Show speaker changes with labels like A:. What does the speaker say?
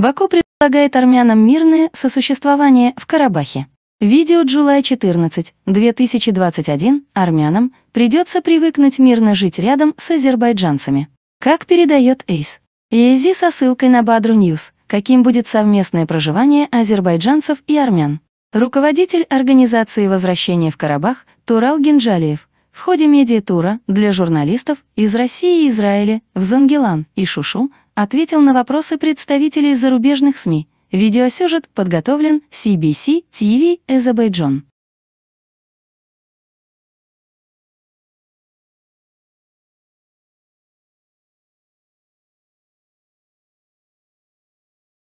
A: Баку предлагает армянам мирное сосуществование в Карабахе. Видео Джулай 14, 2021, армянам придется привыкнуть мирно жить рядом с азербайджанцами. Как передает Эйс. Ези со ссылкой на Бадру Ньюс, каким будет совместное проживание азербайджанцев и армян. Руководитель организации возвращения в Карабах Турал Генджалиев в ходе медиатура для журналистов из России и Израиля в Зангелан и Шушу ответил на вопросы представителей зарубежных СМИ. Видеосюжет подготовлен CBC TV Азербайджан.